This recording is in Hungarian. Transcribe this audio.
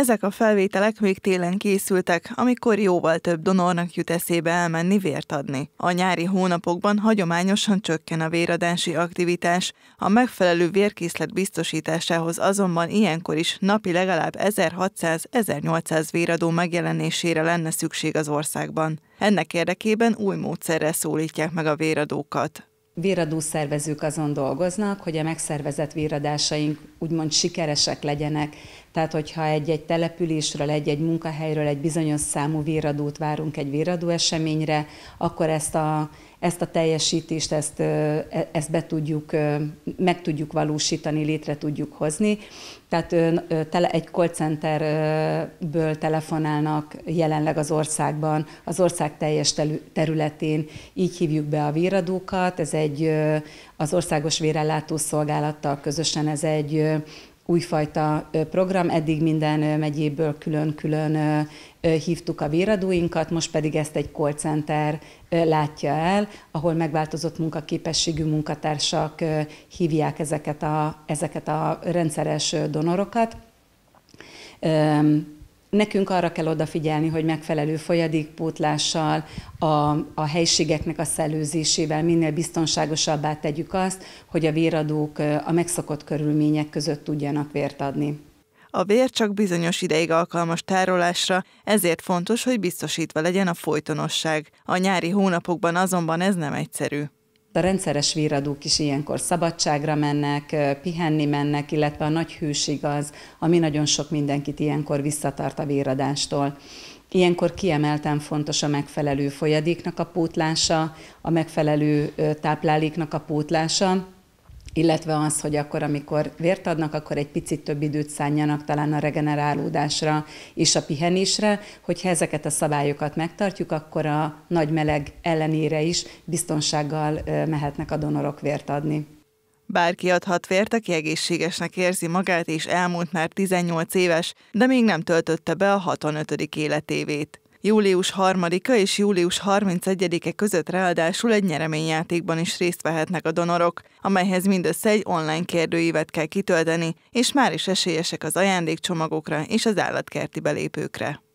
Ezek a felvételek még télen készültek, amikor jóval több donornak jut eszébe elmenni vért adni. A nyári hónapokban hagyományosan csökken a véradási aktivitás, a megfelelő vérkészlet biztosításához azonban ilyenkor is napi legalább 1600-1800 véradó megjelenésére lenne szükség az országban. Ennek érdekében új módszerrel szólítják meg a véradókat. Véradó szervezők azon dolgoznak, hogy a megszervezett véradásaink úgymond sikeresek legyenek. Tehát, hogyha egy-egy településről, egy-egy munkahelyről egy bizonyos számú véradót várunk egy véradó eseményre, akkor ezt a, ezt a teljesítést, ezt, e, ezt be tudjuk, meg tudjuk valósítani, létre tudjuk hozni. Tehát egy call centerből telefonálnak jelenleg az országban, az ország teljes területén, így hívjuk be a víradókat, ez egy az Országos Vérellátó Szolgálattal közösen, ez egy újfajta program. Eddig minden megyéből külön-külön hívtuk a véradóinkat, most pedig ezt egy call center látja el, ahol megváltozott munkaképességű munkatársak hívják ezeket a, ezeket a rendszeres donorokat Nekünk arra kell odafigyelni, hogy megfelelő folyadékpótlással, a, a helységeknek a szellőzésével minél biztonságosabbá tegyük azt, hogy a véradók a megszokott körülmények között tudjanak vért adni. A vér csak bizonyos ideig alkalmas tárolásra, ezért fontos, hogy biztosítva legyen a folytonosság. A nyári hónapokban azonban ez nem egyszerű. A rendszeres víradók is ilyenkor szabadságra mennek, pihenni mennek, illetve a nagy hűség az, ami nagyon sok mindenkit ilyenkor visszatart a víradástól. Ilyenkor kiemelten fontos a megfelelő folyadéknak a pótlása, a megfelelő tápláléknak a pótlása, illetve az, hogy akkor, amikor vért adnak, akkor egy picit több időt szánjanak talán a regenerálódásra és a pihenésre, hogyha ezeket a szabályokat megtartjuk, akkor a nagy meleg ellenére is biztonsággal mehetnek a donorok vért adni. Bárki adhat vért, aki egészségesnek érzi magát és elmúlt már 18 éves, de még nem töltötte be a 65. életévét. Július 3-a és július 31-e között ráadásul egy nyereményjátékban is részt vehetnek a donorok, amelyhez mindössze egy online kérdőívet kell kitölteni, és már is esélyesek az ajándékcsomagokra és az állatkerti belépőkre.